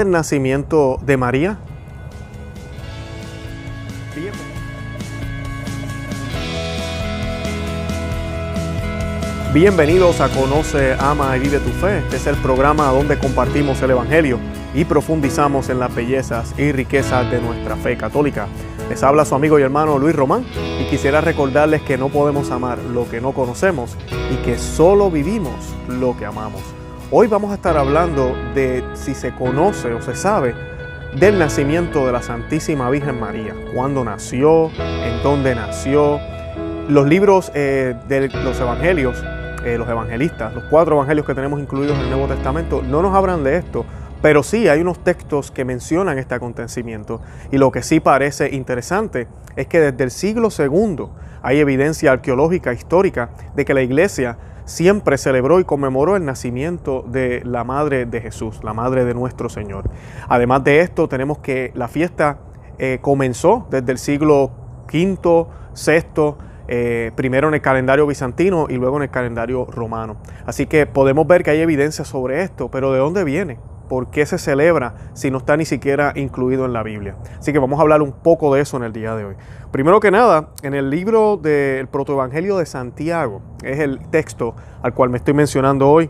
el nacimiento de María? Bienvenidos a Conoce, Ama y Vive tu Fe. Este es el programa donde compartimos el Evangelio y profundizamos en las bellezas y riquezas de nuestra fe católica. Les habla su amigo y hermano Luis Román y quisiera recordarles que no podemos amar lo que no conocemos y que solo vivimos lo que amamos. Hoy vamos a estar hablando de si se conoce o se sabe del nacimiento de la Santísima Virgen María, cuándo nació, en dónde nació. Los libros eh, de los evangelios, eh, los evangelistas, los cuatro evangelios que tenemos incluidos en el Nuevo Testamento, no nos hablan de esto, pero sí hay unos textos que mencionan este acontecimiento. Y lo que sí parece interesante es que desde el siglo segundo hay evidencia arqueológica histórica de que la iglesia siempre celebró y conmemoró el nacimiento de la Madre de Jesús, la Madre de nuestro Señor. Además de esto, tenemos que la fiesta eh, comenzó desde el siglo V, VI, eh, primero en el calendario bizantino y luego en el calendario romano. Así que podemos ver que hay evidencia sobre esto, pero ¿de dónde viene? por qué se celebra si no está ni siquiera incluido en la Biblia. Así que vamos a hablar un poco de eso en el día de hoy. Primero que nada, en el libro del protoevangelio de Santiago, es el texto al cual me estoy mencionando hoy,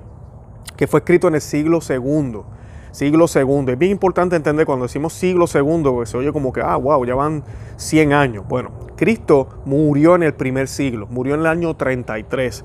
que fue escrito en el siglo segundo siglo segundo. Es bien importante entender cuando decimos siglo segundo, porque se oye como que, ah, wow, ya van 100 años. Bueno, Cristo murió en el primer siglo, murió en el año 33.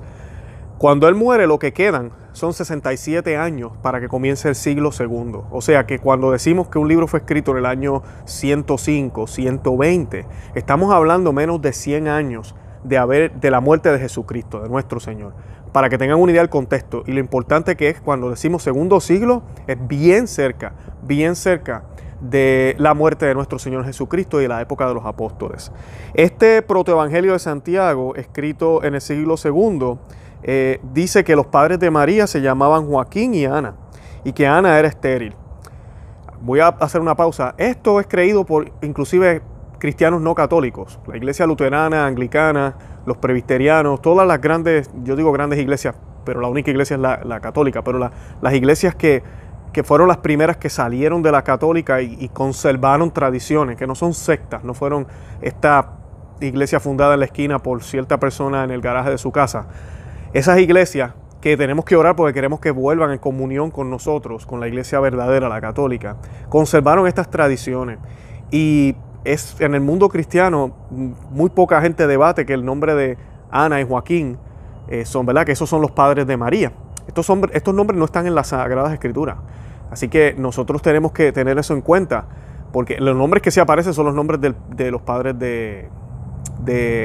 Cuando Él muere, lo que quedan, son 67 años para que comience el siglo segundo. O sea que cuando decimos que un libro fue escrito en el año 105, 120, estamos hablando menos de 100 años de, haber, de la muerte de Jesucristo, de nuestro Señor. Para que tengan una idea del contexto y lo importante que es cuando decimos segundo siglo, es bien cerca, bien cerca de la muerte de nuestro Señor Jesucristo y de la época de los apóstoles. Este protoevangelio de Santiago, escrito en el siglo segundo. Eh, dice que los padres de María se llamaban Joaquín y Ana y que Ana era estéril. Voy a hacer una pausa. Esto es creído por inclusive cristianos no católicos, la iglesia luterana, anglicana, los presbiterianos, todas las grandes, yo digo grandes iglesias, pero la única iglesia es la, católica, pero las iglesias que, fueron las primeras que salieron de la católica y conservaron tradiciones, que no son sectas, no fueron esta iglesia fundada en la esquina por cierta persona en el garaje de su casa esas iglesias que tenemos que orar porque queremos que vuelvan en comunión con nosotros, con la iglesia verdadera, la católica, conservaron estas tradiciones. Y es en el mundo cristiano muy poca gente debate que el nombre de Ana y Joaquín eh, son, ¿verdad? Que esos son los padres de María. Estos, estos nombres no están en las Sagradas Escrituras. Así que nosotros tenemos que tener eso en cuenta, porque los nombres que se aparecen son los nombres de los padres de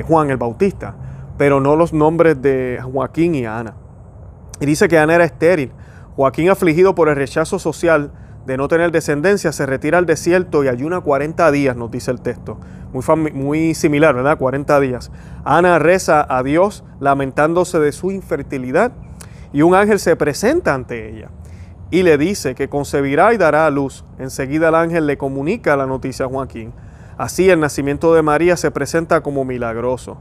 Juan el Bautista pero no los nombres de Joaquín y Ana. Y dice que Ana era estéril. Joaquín, afligido por el rechazo social de no tener descendencia, se retira al desierto y ayuna 40 días, nos dice el texto. Muy, similar, ¿verdad? 40 días. Ana reza a Dios lamentándose de su infertilidad y un ángel se presenta ante ella y le dice que concebirá y dará a luz. Enseguida el ángel le comunica la noticia a Joaquín. Así el nacimiento de María se presenta como milagroso.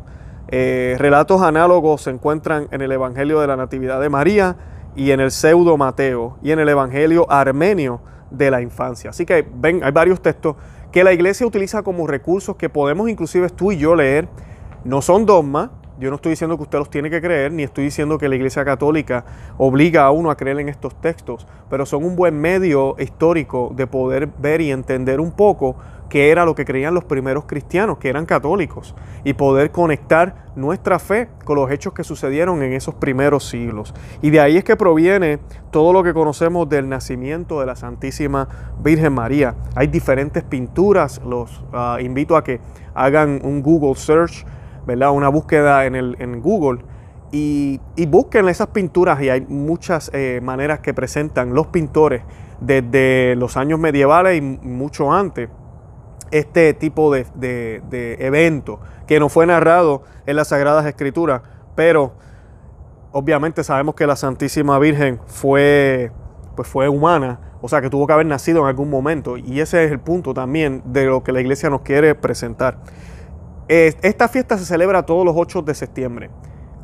Eh, relatos análogos se encuentran en el Evangelio de la Natividad de María y en el pseudo Mateo y en el Evangelio armenio de la infancia. Así que ven, hay varios textos que la iglesia utiliza como recursos que podemos inclusive tú y yo leer. No son dogmas, yo no estoy diciendo que usted los tiene que creer, ni estoy diciendo que la Iglesia Católica obliga a uno a creer en estos textos, pero son un buen medio histórico de poder ver y entender un poco que era lo que creían los primeros cristianos, que eran católicos, y poder conectar nuestra fe con los hechos que sucedieron en esos primeros siglos. Y de ahí es que proviene todo lo que conocemos del nacimiento de la Santísima Virgen María. Hay diferentes pinturas, los ah, invito a que hagan un Google search, ¿verdad? una búsqueda en, Google. Y, busquen esas pinturas y hay muchas eh, maneras que presentan los pintores desde los años medievales y mucho antes este tipo de, evento que no fue narrado en las Sagradas Escrituras, pero obviamente sabemos que la Santísima Virgen fue, pues fue humana, o sea que tuvo que haber nacido en algún momento. Y ese es el punto también de lo que la iglesia nos quiere presentar. Esta fiesta se celebra todos los 8 de septiembre.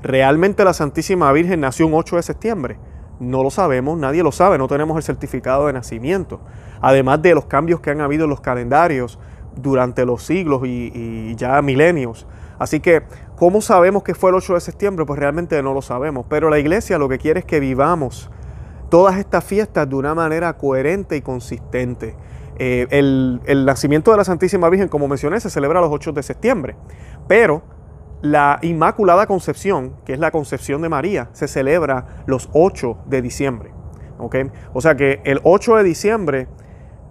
¿Realmente la Santísima Virgen nació un 8 de septiembre? No lo sabemos, nadie lo sabe, no tenemos el certificado de nacimiento. Además de los cambios que han habido en los calendarios durante los siglos y, ya milenios. Así que, ¿cómo sabemos que fue el 8 de septiembre? Pues realmente no lo sabemos, pero la iglesia lo que quiere es que vivamos todas estas fiestas de una manera coherente y consistente. Eh, el, nacimiento de la Santísima Virgen, como mencioné, se celebra los 8 de septiembre, pero la Inmaculada Concepción, que es la Concepción de María, se celebra los 8 de diciembre. O sea que el 8 de diciembre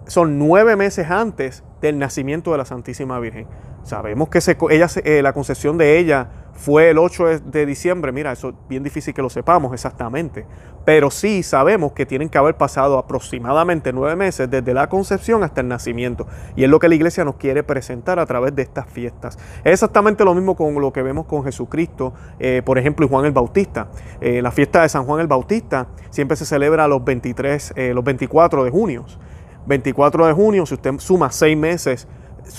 son nueve meses antes del nacimiento de la Santísima Virgen. Sabemos que ella, eh, la concepción de ella fue el 8 de diciembre. Mira, eso es bien difícil que lo sepamos exactamente. Pero sí sabemos que tienen que haber pasado aproximadamente nueve meses desde la concepción hasta el nacimiento. Y es lo que la iglesia nos quiere presentar a través de estas fiestas. Es exactamente lo mismo con lo que vemos con Jesucristo, eh, por ejemplo, y Juan el Bautista. Eh, la fiesta de San Juan el Bautista siempre se celebra los 23, los 24 de junio. 24 de junio, si usted suma seis meses,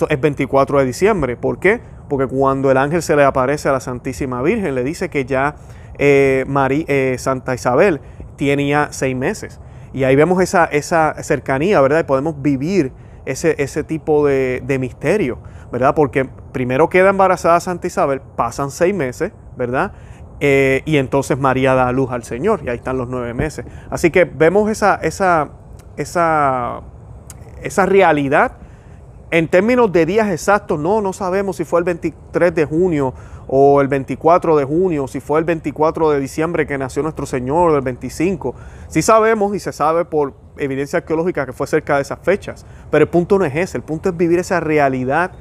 es 24 de diciembre. ¿Por qué? Porque cuando el ángel se le aparece a la Santísima Virgen, le dice que ya eh, eh, Santa Isabel tenía seis meses. Y ahí vemos esa, esa cercanía, ¿verdad? Y podemos vivir ese, ese tipo de, misterio, ¿verdad? Porque primero queda embarazada Santa Isabel, pasan seis meses, ¿verdad? Eh, y entonces María da a luz al Señor, y ahí están los nueve meses. Así que vemos esa, esa, esa esa realidad. En términos de días exactos, no, no sabemos si fue el 23 de junio o el 24 de junio, si fue el 24 de diciembre que nació nuestro Señor, o el 25. Sí sabemos y se sabe por evidencia arqueológica que fue cerca de esas fechas, pero el punto no es ese, el punto es vivir esa realidad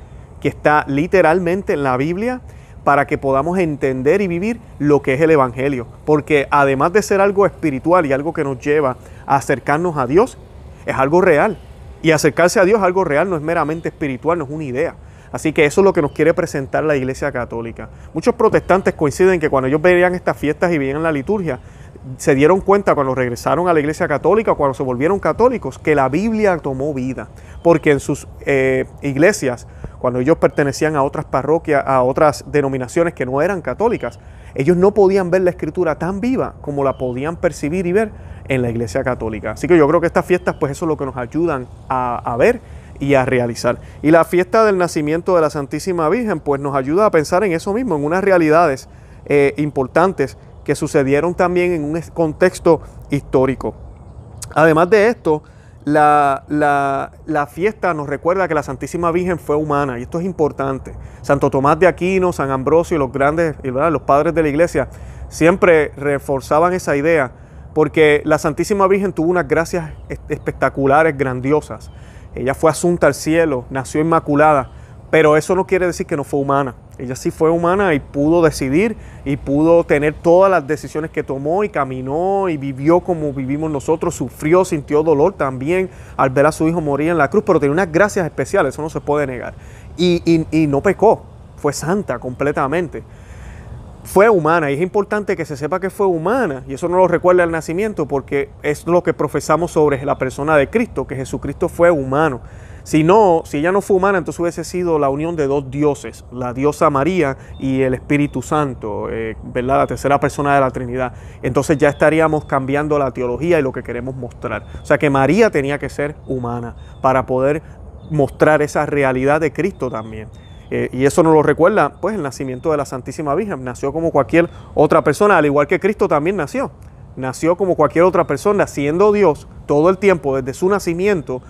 que está literalmente en la Biblia para que podamos entender y vivir lo que es el Evangelio, porque además de ser algo espiritual y algo que nos lleva a acercarnos a Dios, es algo real, y acercarse a Dios algo real, no es meramente espiritual, no es una idea. Así que eso es lo que nos quiere presentar la Iglesia Católica. Muchos protestantes coinciden que cuando ellos veían estas fiestas y veían la liturgia, se dieron cuenta cuando regresaron a la Iglesia Católica, cuando se volvieron católicos, que la Biblia tomó vida. Porque en sus eh, iglesias, cuando ellos pertenecían a otras parroquias, a otras denominaciones que no eran católicas, ellos no podían ver la escritura tan viva como la podían percibir y ver en la Iglesia Católica. Así que yo creo que estas fiestas, pues eso es lo que nos ayudan a, ver y a realizar. Y la fiesta del nacimiento de la Santísima Virgen, pues nos ayuda a pensar en eso mismo, en unas realidades eh, importantes que sucedieron también en un contexto histórico. Además de esto, la, fiesta nos recuerda que la Santísima Virgen fue humana y esto es importante. Santo Tomás de Aquino, San Ambrosio los grandes, los padres de la iglesia siempre reforzaban esa idea porque la Santísima Virgen tuvo unas gracias espectaculares, grandiosas. Ella fue asunta al cielo, nació inmaculada, pero eso no quiere decir que no fue humana. Ella sí fue humana y pudo decidir y pudo tener todas las decisiones que tomó y caminó y vivió como vivimos nosotros, sufrió, sintió dolor también al ver a su hijo morir en la cruz, pero tenía unas gracias especiales, eso no se puede negar. Y, no pecó, fue santa completamente fue humana. Y es importante que se sepa que fue humana. Y eso no lo recuerda el nacimiento porque es lo que profesamos sobre la persona de Cristo, que Jesucristo fue humano. Si no, si ella no fue humana, entonces hubiese sido la unión de dos dioses, la diosa María y el Espíritu Santo, eh, ¿verdad? La tercera persona de la Trinidad. Entonces ya estaríamos cambiando la teología y lo que queremos mostrar. O sea que María tenía que ser humana para poder mostrar esa realidad de Cristo también. Eh, y eso nos lo recuerda, pues, el nacimiento de la Santísima Virgen. Nació como cualquier otra persona, al igual que Cristo también nació. Nació como cualquier otra persona, siendo Dios todo el tiempo, desde su nacimiento.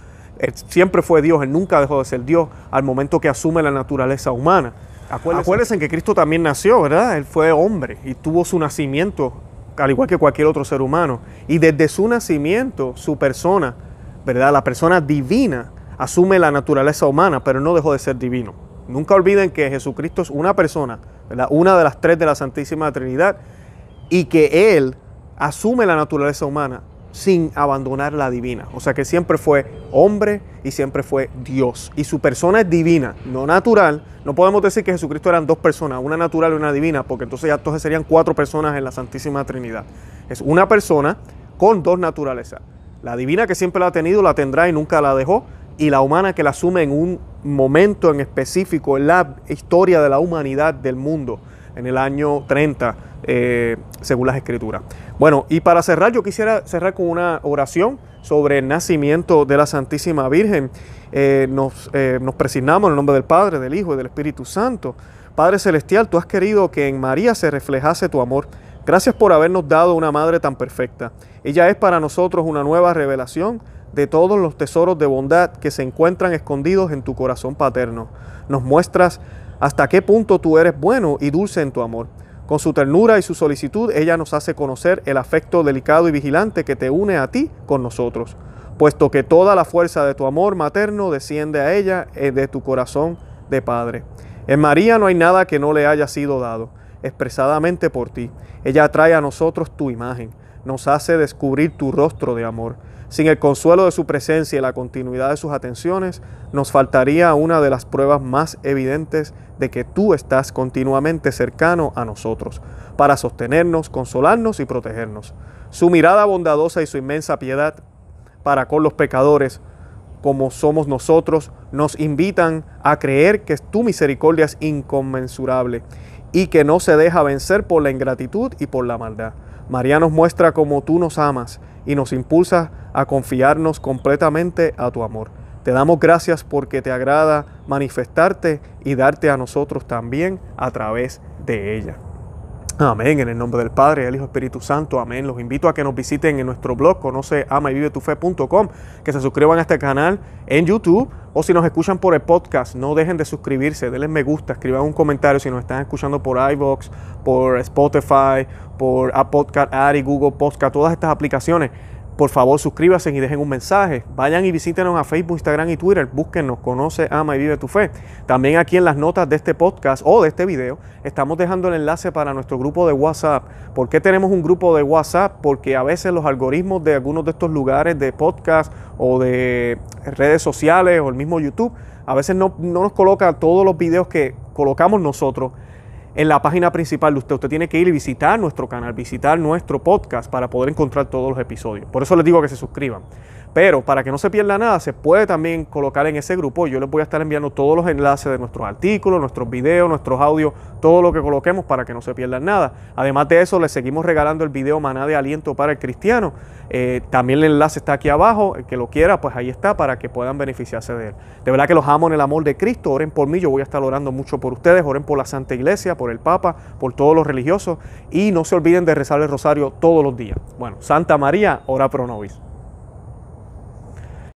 siempre fue Dios, él nunca dejó de ser Dios al momento que asume la naturaleza humana. Acuérdense que Cristo también nació, ¿verdad? Él fue hombre y tuvo su nacimiento, al igual que cualquier otro ser humano. Y desde su nacimiento, su persona, ¿verdad? La persona divina asume la naturaleza humana, pero no dejó de ser divino. Nunca olviden que Jesucristo es una persona, una de las tres de la Santísima Trinidad, y que Él asume la naturaleza humana sin abandonar la divina. O sea que siempre fue hombre y siempre fue Dios. Y su persona es divina, no natural. No podemos decir que Jesucristo eran dos personas, una natural y una divina, porque entonces ya entonces serían cuatro personas en la Santísima Trinidad. Es una persona con dos naturalezas. La divina que siempre la ha tenido, la tendrá y nunca la dejó, y la humana que la asume en un momento en específico en la historia de la humanidad del mundo, en el año 30, eh, según las escrituras. Bueno, y para cerrar, yo quisiera cerrar con una oración sobre el nacimiento de la Santísima Virgen. Eh, nos, eh, nos presignamos en el nombre del Padre, del Hijo y del Espíritu Santo. Padre Celestial, tú has querido que en María se reflejase tu amor. Gracias por habernos dado una madre tan perfecta. Ella es para nosotros una nueva revelación de todos los tesoros de bondad que se encuentran escondidos en tu corazón paterno. Nos muestras hasta qué punto tú eres bueno y dulce en tu amor. Con su ternura y su solicitud, ella nos hace conocer el afecto delicado y vigilante que te une a ti con nosotros, puesto que toda la fuerza de tu amor materno desciende a ella eh, de tu corazón de padre. En María no hay nada que no le haya sido dado, expresadamente por ti. Ella trae a nosotros tu imagen, nos hace descubrir tu rostro de amor. Sin el consuelo de su presencia y la continuidad de sus atenciones, nos faltaría una de las pruebas más evidentes de que tú estás continuamente cercano a nosotros, para sostenernos, consolarnos y protegernos. Su mirada bondadosa y su inmensa piedad para con los pecadores, como somos nosotros, nos invitan a creer que tu misericordia es inconmensurable y que no se deja vencer por la ingratitud y por la maldad. María nos muestra cómo tú nos amas y nos impulsa a confiarnos completamente a tu amor. Te damos gracias porque te agrada manifestarte y darte a nosotros también a través de ella. Amén, en el nombre del Padre, del Hijo, Espíritu Santo, amén. Los invito a que nos visiten en nuestro blog, conoce ama y vive tu fe.com, que se suscriban a este canal en YouTube o si nos escuchan por el podcast, no dejen de suscribirse, denle me gusta, escriban un comentario si nos están escuchando por iVoox, por Spotify, por Apple Podcast, Ari, Google Podcast, todas estas aplicaciones por favor, suscríbanse y dejen un mensaje. Vayan y visítenos a Facebook, Instagram y Twitter. Búsquenos, conoce, ama y vive tu fe. También aquí en las notas de este podcast o de este video estamos dejando el enlace para nuestro grupo de WhatsApp. ¿Por qué tenemos un grupo de WhatsApp? Porque a veces los algoritmos de algunos de estos lugares de podcast o de redes sociales o el mismo YouTube, a veces no, no nos coloca todos los videos que colocamos nosotros en la página principal de usted. Usted tiene que ir y visitar nuestro canal, visitar nuestro podcast para poder encontrar todos los episodios. Por eso les digo que se suscriban. Pero para que no se pierda nada, se puede también colocar en ese grupo. Yo les voy a estar enviando todos los enlaces de nuestros artículos, nuestros videos, nuestros audios, todo lo que coloquemos para que no se pierdan nada. Además de eso, les seguimos regalando el video Maná de Aliento para el Cristiano. Eh, también el enlace está aquí abajo. El que lo quiera, pues ahí está para que puedan beneficiarse de él. De verdad que los amo en el amor de Cristo. Oren por mí. Yo voy a estar orando mucho por ustedes. Oren por la Santa Iglesia, por el Papa, por todos los religiosos. Y no se olviden de rezar el rosario todos los días. Bueno, Santa María, ora pro nobis.